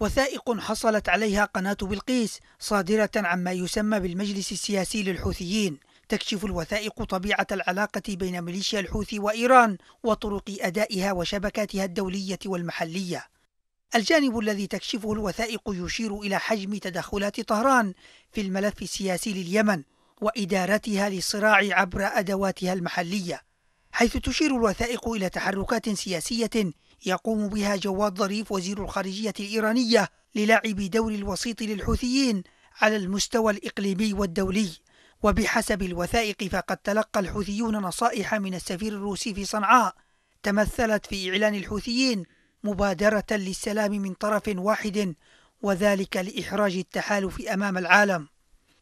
وثائق حصلت عليها قناة بلقيس صادرة عما يسمى بالمجلس السياسي للحوثيين تكشف الوثائق طبيعة العلاقة بين ميليشيا الحوثي وإيران وطرق أدائها وشبكاتها الدولية والمحلية الجانب الذي تكشفه الوثائق يشير إلى حجم تدخلات طهران في الملف السياسي لليمن وإدارتها للصراع عبر أدواتها المحلية حيث تشير الوثائق إلى تحركات سياسية يقوم بها جواد ظريف وزير الخارجية الإيرانية للعب دور الوسيط للحوثيين على المستوى الإقليمي والدولي وبحسب الوثائق فقد تلقى الحوثيون نصائح من السفير الروسي في صنعاء تمثلت في إعلان الحوثيين مبادرة للسلام من طرف واحد وذلك لإحراج التحالف أمام العالم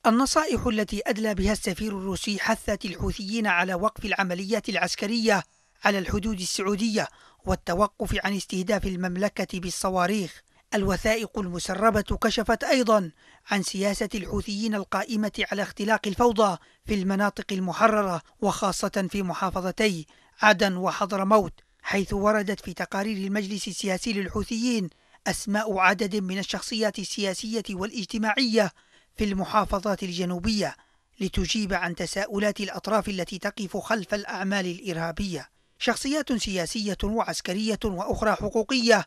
النصائح التي أدلى بها السفير الروسي حثت الحوثيين على وقف العمليات العسكرية على الحدود السعودية والتوقف عن استهداف المملكة بالصواريخ الوثائق المسربة كشفت أيضا عن سياسة الحوثيين القائمة على اختلاق الفوضى في المناطق المحررة وخاصة في محافظتي عدن وحضرموت حيث وردت في تقارير المجلس السياسي للحوثيين أسماء عدد من الشخصيات السياسية والاجتماعية في المحافظات الجنوبية لتجيب عن تساؤلات الأطراف التي تقف خلف الأعمال الإرهابية شخصيات سياسية وعسكرية وأخرى حقوقية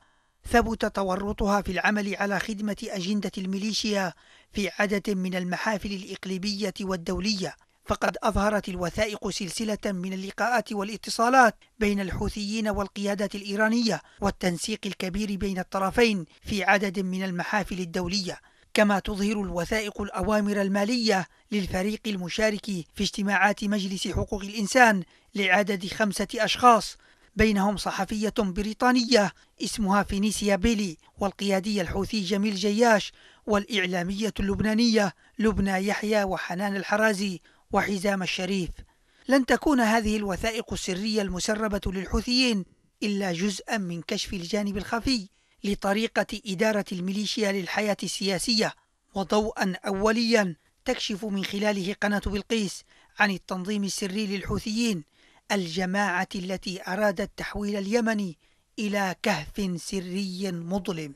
ثبت تورطها في العمل على خدمة أجندة الميليشيا في عدد من المحافل الإقليمية والدولية فقد أظهرت الوثائق سلسلة من اللقاءات والاتصالات بين الحوثيين والقيادات الإيرانية والتنسيق الكبير بين الطرفين في عدد من المحافل الدولية كما تظهر الوثائق الأوامر المالية للفريق المشارك في اجتماعات مجلس حقوق الإنسان لعدد خمسة أشخاص بينهم صحفية بريطانية اسمها فينيسيا بيلي والقيادي الحوثي جميل جياش والإعلامية اللبنانية لبنى يحيى وحنان الحرازي وحزام الشريف لن تكون هذه الوثائق السرية المسربة للحوثيين إلا جزءا من كشف الجانب الخفي لطريقة إدارة الميليشيا للحياة السياسية وضوءا أوليا تكشف من خلاله قناة بلقيس عن التنظيم السري للحوثيين الجماعة التي أرادت تحويل اليمن إلى كهف سري مظلم